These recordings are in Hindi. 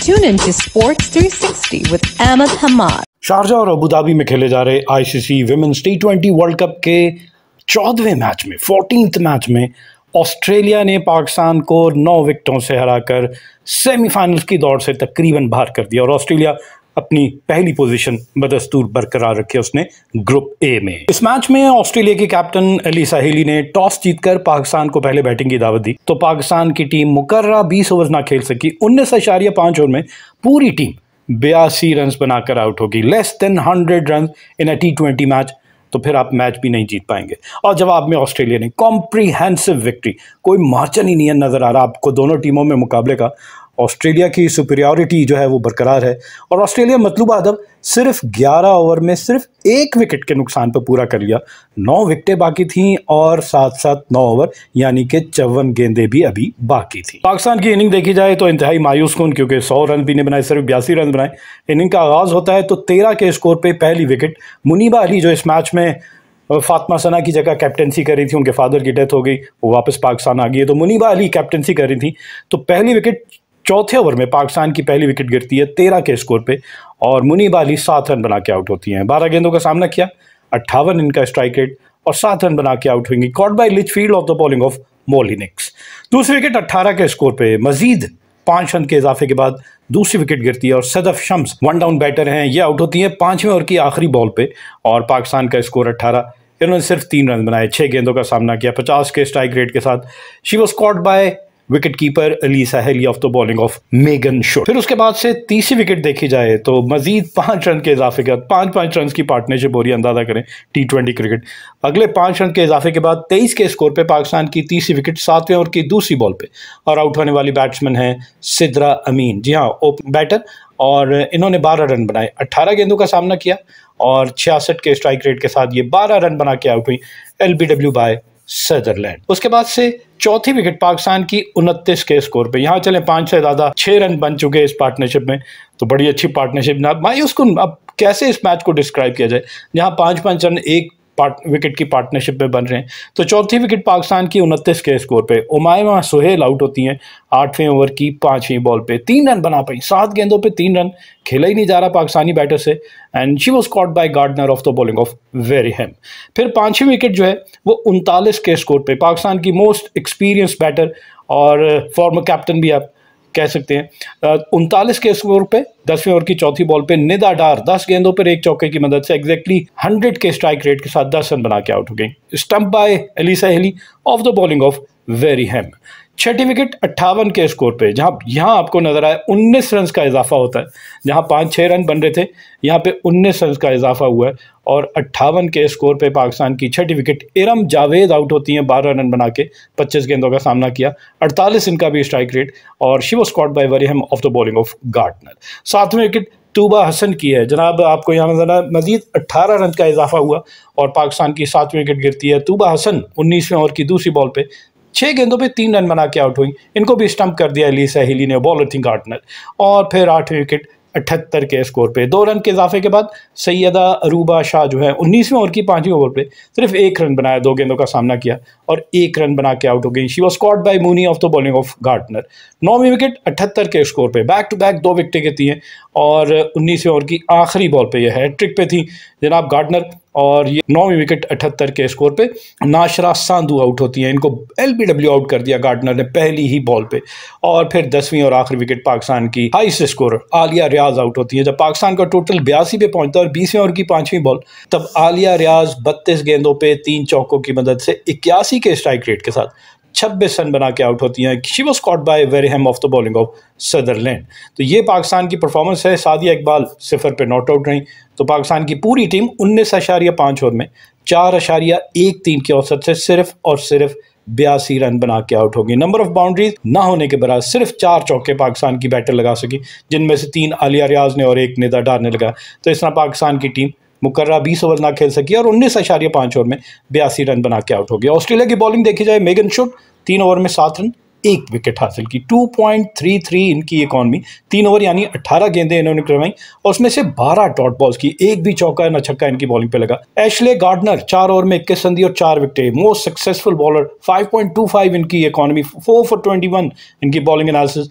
Tune in to Sports 360 with Ahmed Hamad. Sharjah और अबू धाबी में खेले जा रहे ICC women's T twenty world cup के चौदहवें मैच में फोर्टीन मैच में ऑस्ट्रेलिया ने पाकिस्तान को नौ विकेटों से हराकर सेमीफाइनल्स की दौड़ से तकरीबन बाहर कर दिया और ऑस्ट्रेलिया अपनी पहली पोजीशन बदस्तूर बरकरार रखी उसने ग्रुप ए में इस मैच में ऑस्ट्रेलिया के कैप्टन अली साहिली ने टॉस जीतकर पाकिस्तान को पहले बैटिंग की दावत दी तो पाकिस्तान की टीम मुकर्रा बीस ओवर ना खेल सकी उन्नीस अशारिया पांच ओवर में पूरी टीम बयासी रन बनाकर आउट होगी less than hundred run in a T match तो फिर आप मैच भी नहीं जीत पाएंगे और जवाब में ऑस्ट्रेलिया ने कॉम्प्रीहेंसिव विक्ट्री कोई मार्चन ही नहीं नज़र आ रहा आपको दोनों टीमों में मुकाबले का ऑस्ट्रेलिया की सुपीरियॉरिटी जो है वो बरकरार है और ऑस्ट्रेलिया मतलूबा अदब सिर्फ 11 ओवर में सिर्फ एक विकेट के नुकसान पर पूरा कर लिया नौ विकटें बाकी थीं और साथ साथ नौ ओवर यानी कि चौवन गेंदें भी अभी बाकी थी पाकिस्तान की इनिंग देखी जाए तो इंतहाई मायूस कौन क्योंकि सौ रन भी नहीं बनाए सिर्फ बयासी रन बनाए इनिंग का आगाज़ होता है तो तेरह के स्कोर पर पहली विकेट मुनीबा अली जो इस मैच में फातमा सना की जगह कैप्टनसी कर रही थी उनके फादर की डेथ हो गई वो वापस पाकिस्तान आ गई है तो मुनीबा अली कैप्टनसी कर रही थी तो पहली विकेट चौथे ओवर में पाकिस्तान की पहली विकेट गिरती है तेरह के स्कोर पे और मुनीब अली सात रन बना के आउट होती हैं बारह गेंदों का सामना किया अट्ठावन इनका स्ट्राइक रेट और सात रन बना के आउट हुएंगी caught by Litchfield off the bowling off Molineux दूसरी विकेट अट्ठारह के स्कोर पे मजीद पांच रन के इजाफे के बाद दूसरी विकेट गिरती है और Sadaf Shams one down batter हैं ये आउट होती हैं पांचवें ओवर की आखिरी बॉल पे और पाकिस्तान का स्कोर अट्ठारह इन्होंने सिर्फ तीन रन बनाए छह गेंदों का सामना किया पचास के स्ट्राइक रेट के साथ she was caught by wicket keeper Alyssa Healy off the bowling off Megan शो फिर उसके बाद से तीसरी विकेट देखी जाए तो मजीद पांच रन के इजाफे के बाद पांच पांच रन की पार्टनरशिप हो रही अंदाजा करें टी ट्वेंटी क्रिकेट अगले पांच रन के इजाफे के बाद तेईस के स्कोर पर पाकिस्तान की तीसरी विकेट सातवें और की दूसरी बॉल पर और आउट होने वाली बैट्समैन है सिद्रा अमीन जी हाँ ओपन बैटर और इन्होंने 12 रन बनाए 18 गेंदों का सामना किया और छियासठ के स्ट्राइक रेट के साथ ये 12 रन बना के आउट हुई L B W by Sutherland उसके बाद से चौथी विकेट पाकिस्तान की उनतीस के स्कोर पे यहाँ चले पांच से ज्यादा छह रन बन चुके इस पार्टनरशिप में तो बड़ी अच्छी पार्टनरशिप ना भाई उसको अब कैसे इस मैच को डिस्क्राइब किया जाए जहाँ पांच पांच रन एक पार्ट विकेट की पार्टनरशिप पे बन रहे हैं तो चौथी विकेट पाकिस्तान की उनतीस के स्कोर पे उमायमा सुहेल आउट होती हैं आठवें ओवर की पांचवीं बॉल पे तीन रन बना पाई सात गेंदों पे तीन रन खेला ही नहीं जा रहा पाकिस्तानी बैटर से and she was caught by Gardner off the bowling off Wareham फिर पांचवी विकेट जो है वो उनतालीस के स्कोर पर पाकिस्तान की मोस्ट एक्सपीरियंस बैटर और फॉर्मर कैप्टन भी आप कह सकते हैं उनतालीस के स्कोर पे दसवें ओवर की चौथी बॉल पे निदा डार दस गेंदों पर एक चौके की मदद से एग्जैक्टली हंड्रेड के स्ट्राइक रेट के साथ दस रन बना के आउट हो गई stump by Alyssa Healy off the bowling off Wareham छठी विकेट अट्ठावन के स्कोर पे जहां यहां आपको नजर आया उन्नीस रन का इजाफा होता है जहां पाँच छः रन बन रहे थे यहां पे उन्नीस रन का इजाफा हुआ है और अट्ठावन के स्कोर पे पाकिस्तान की छठी विकेट इरम जावेद आउट होती हैं बारह रन बना के पच्चीस गेंदों का सामना किया अड़तालीस इनका भी स्ट्राइक रेट और शिव स्कॉट by Wareham off the bowling of Gardner सातवें विकेट तूबा हसन की है जनाब आपको यहाँ नजर आया मजीद अट्ठारह रन का इजाफा हुआ और पाकिस्तान की सातवीं विकेट गिरती है तूबा हसन उन्नीसवें ओवर की दूसरी बॉल पे छः गेंदों पे तीन रन बना के आउट हुई इनको भी स्टंप कर दिया अली सहेली ने बॉलर थी गार्डनर और फिर आठ विकेट अठहत्तर के स्कोर पे दो रन के इजाफे के बाद सैदा अरूबा शाह जो है उन्नीसवें ओवर की पाँचवीं ओवर पे सिर्फ एक रन बनाया दो गेंदों का सामना किया और एक रन बना के आउट हो गई she was caught by Mooney off the bowling of Gardner नौवीं विकेट अठहत्तर के स्कोर पे बैक टू बैक दो विकटें गिरती हैं और उन्नीसवें ओवर की आखिरी बॉल पे यह हैट्रिक पे थी जनाब गार्डनर और ये नौवीं विकेट अठहत्तर के स्कोर पे नाशरा सांधु आउट होती हैं इनको एल बी डब्ल्यू आउट कर दिया गार्डनर ने पहली ही बॉल पे और फिर दसवीं और आखिरी विकेट पाकिस्तान की highest score Aliya Riaz out होती है जब पाकिस्तान का टोटल बयासी पे पहुंचता है और बीसवें ओवर की पांचवीं बॉल तब आलिया रियाज बत्तीस गेंदों पर तीन चौकों की मदद से इक्यासी के स्ट्राइक रेट के साथ छब्बीस रन बना के आउट होती हैं she was caught by Ham off the bowling off Sutherland तो ये पाकिस्तान की परफॉर्मेंस है सादिया इकबाल सिफर पे नॉट आउट रहीं तो पाकिस्तान की पूरी टीम उन्नीस अशारिया पाँच ओवर में चार अशारिया एक तीन के औसत से सिर्फ और सिर्फ बयासी रन बना के आउट होगी नंबर ऑफ बाउंड्रीज ना होने के बराबर सिर्फ चार चौके पाकिस्तान की बैटर लगा सकी जिनमें से तीन आलिया रियाज ने और एक निदा डार ने लगाया तो इस तरह पाकिस्तान की टीम मुकर्रा बीस ओवर ना खेल सकी और उन्नीस अशार्य पाँच ओवर में बयासी रन बना के आउट हो गया ऑस्ट्रेलिया की बॉलिंग देखी जाए मेगन शुट तीन ओवर में सात रन एक विकेट हासिल की 2.33 इनकी इकॉनमी तीन ओवर यानी 18 गेंदें इन्होंने करवाई और उसमें से 12 डॉट बॉल्स की एक भी चौका न छक्का इनकी बॉलिंग पे लगा एशले गार्डनर चार ओवर में इक्कीस संधि और चार विकेट मोस्ट सक्सेसफुल बॉलर 5.25 इनकी इकॉनमी फोर फॉर ट्वेंटी इनकी बॉलिंग एनालिसिस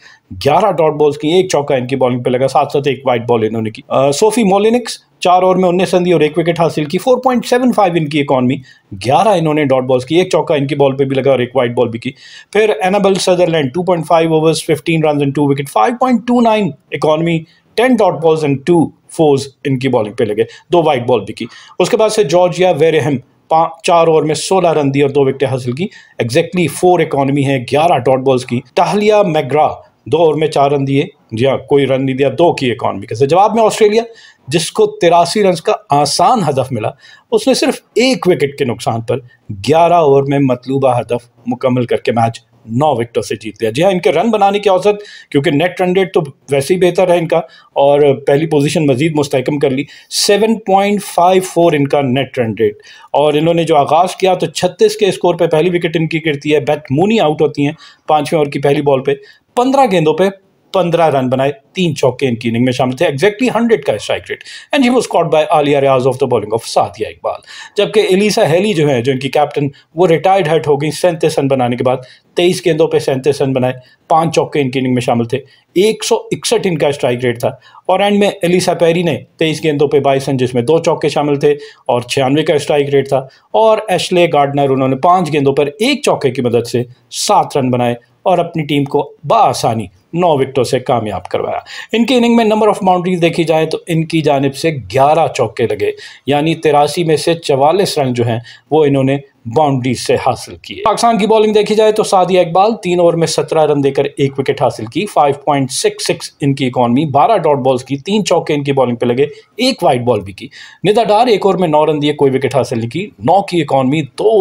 ग्यारह डॉट बॉल्स की एक चौका इनकी बॉलिंग पे लगा साथ साथ एक वाइट बॉल इन्होंने की सोफी मोलिनिक्स चार ओवर में उन्नीस रन दी और एक विकेट हासिल की 4.75 इनकी इकॉनमी 11 इन्होंने डॉट बॉल्स की एक चौका इनकी बॉल पे भी लगा और एक वाइट बॉल भी की फिर Annabel Sutherland 2.5 overs 15 run and two wicket 5.29 economy 10 dot balls and two fours इनकी बॉलिंग पे लगे दो वाइट बॉल भी की उसके बाद से जॉर्जिया वेरेहम चार ओवर में सोलह रन दी और दो विकेट हासिल की एग्जैक्टली फोर इकॉनमी है ग्यारह डॉट बॉल्स की टहलिया मैग्रा दो ओवर में चार रन दिए जी हाँ कोई रन नहीं दिया दो की इकॉनमी के तो जवाब में ऑस्ट्रेलिया जिसको तिरासी रन का आसान हदफ मिला उसने सिर्फ एक विकेट के नुकसान पर 11 ओवर में मतलूबा हदफ मुकम्मल करके मैच नौ विकेटों से जीत लिया जी हाँ इनके रन बनाने की औसत क्योंकि नेट रन रेट तो वैसे ही बेहतर है इनका और पहली पोजीशन मजीद मुस्तकम कर ली 7.54 इनका नेट रन रेट और इन्होंने जो आगाज़ किया तो 36 के स्कोर पे पहली विकेट इनकी गिरती है बैट मूनी आउट होती हैं पाँचवें ओवर की पहली बॉल पे पंद्रह गेंदों पर पंद्रह रन बनाए तीन चौके इनकी इनिंग में शामिल थे एक्जैक्टली हंड्रेड का स्ट्राइक रेट एंड ही वो caught by Aliya Riaz off the bowling off Sadia Iqbal जबकि एलिसा हेली जो है जो इनकी कैप्टन वो रिटायर्ड हट हो गई सैंतीस रन बनाने के बाद तेईस गेंदों पर सैंतीस रन बनाए पाँच चौके इनकी इनिंग में शामिल थे एक सौ इकसठ इनका स्ट्राइक रेट था और एंड में एलिसा पैरी ने तेईस गेंदों पर बाईस रन जिसमें दो चौके शामिल थे और छियानवे का स्ट्राइक रेट था और एशले गार्डनर उन्होंने पाँच गेंदों पर एक चौके की मदद से सात रन बनाए और अपनी टीम को बासानी नौ विकटों से कामयाब करवाया इनकी इनिंग में नंबर ऑफ बाउंड्रीज देखी जाए तो इनकी जानब से ग्यारह चौके लगे यानी तिरासी में से चवालीस रन जो हैं वो इन्होंने बाउंड्री से हासिल किए पाकिस्तान की बॉलिंग देखी जाए तो सादिया इकबाल तीन ओवर में सत्रह रन देकर एक विकेट हासिल की 5.66 इनकी इकॉनमी 12 डॉट बॉल्स की तीन चौके इनकी बॉलिंग पे लगे एक वाइट बॉल भी की निदा डार एक ओवर में नौ रन दिए कोई विकेट हासिल नहीं की नौ की इकॉनमी दो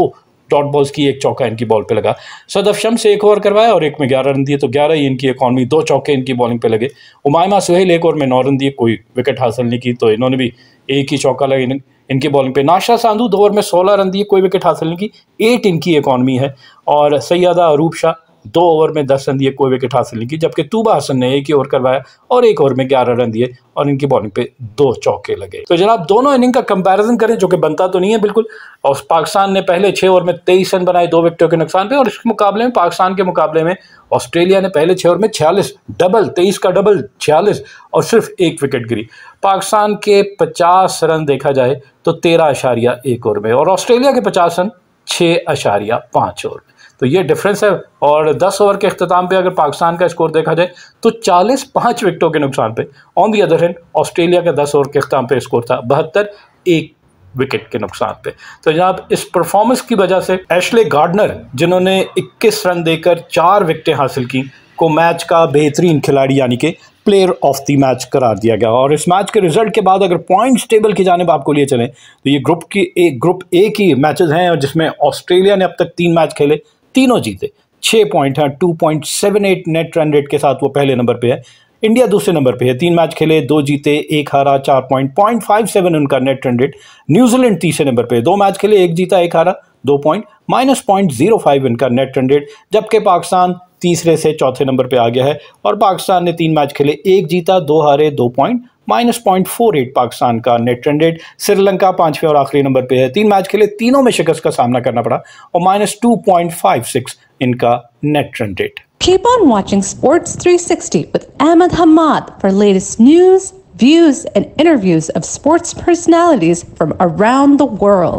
डॉट बॉल्स की एक चौका इनकी बॉल पे लगा सदफ से एक ओवर करवाया और एक में ग्यारह रन दिए तो ग्यारह ही इनकी इकॉनमी दो चौके इनकी बॉलिंग पे लगे उमायमा सुहेल एक ओवर में नौ रन दिए कोई विकेट हासिल नहीं की तो इन्होंने भी एक ही चौका लगा इन, इनकी बॉलिंग पे नाशा सांधू दो ओवर में सोलह रन दिए कोई विकेट हासिल नहीं की एट इनकी इकॉनमी है और सैदा अरूप शाह दो ओवर में दस रन दिए कोई विकेट हासिल नहीं की जबकि तूबा हसन ने एक ही ओवर करवाया और एक ओवर में ग्यारह रन दिए और इनकी बॉलिंग पे दो चौके लगे तो जनाब दोनों इनिंग का कंपैरिजन करें जो कि बनता तो नहीं है बिल्कुल और पाकिस्तान ने पहले छः ओवर में तेईस रन बनाए दो विकेटों के नुकसान पे और इसके मुकाबले में पाकिस्तान के मुकाबले में ऑस्ट्रेलिया ने पहले छः ओवर में छियालीस डबल तेईस का डबल छियालीस और सिर्फ एक विकेट गिरी पाकिस्तान के पचास रन देखा जाए तो तेरह अशारिया एक ओवर में और ऑस्ट्रेलिया के पचास रन छः अशारिया ओवर में तो ये डिफरेंस है और 10 ओवर के अख्ताम पे अगर पाकिस्तान का स्कोर देखा जाए तो 40 पाँच विकटों के नुकसान पे on the other hand Australia का 10 ओवर के अख्ताम पे स्कोर था बहत्तर एक विकेट के नुकसान पे तो जनाब इस परफॉर्मेंस की वजह से एशले गार्डनर जिन्होंने इक्कीस रन देकर चार विकटें हासिल की को मैच का बेहतरीन खिलाड़ी यानी कि प्लेयर ऑफ द मैच करार दिया गया और इस मैच के रिजल्ट के बाद अगर पॉइंट्स टेबल की जानब आपको लिए चलें तो ये ग्रुप की एक ग्रुप ए की मैचेस हैं और जिसमें ऑस्ट्रेलिया ने अब तक तीन मैच खेले तीनों जीते छः पॉइंट हैं two point seven eight net run rate के साथ वो पहले नंबर पे है इंडिया दूसरे नंबर पे है तीन मैच खेले दो जीते एक हारा चार पॉइंट पॉइंट फाइव सेवन उनका नेट रन रेट न्यूजीलैंड तीसरे नंबर पे दो मैच खेले एक जीता एक हारा दो point minus point zero five इनका नेट रन रेट जबकि पाकिस्तान तीसरे से चौथे नंबर पे आ गया है और पाकिस्तान ने तीन मैच खेले एक जीता दो हारे दो point minus point four eight Pakistan का नेट रन रेट श्रीलंका पांचवें और आखिरी नंबर पर है तीन मैच खेले तीनों में शिकस्त का सामना करना पड़ा और minus two point five six इनका net run rate Keep on watching Sports 360 with Ahmed Hamad for latest news, views, and interviews of sports personalities from around the world.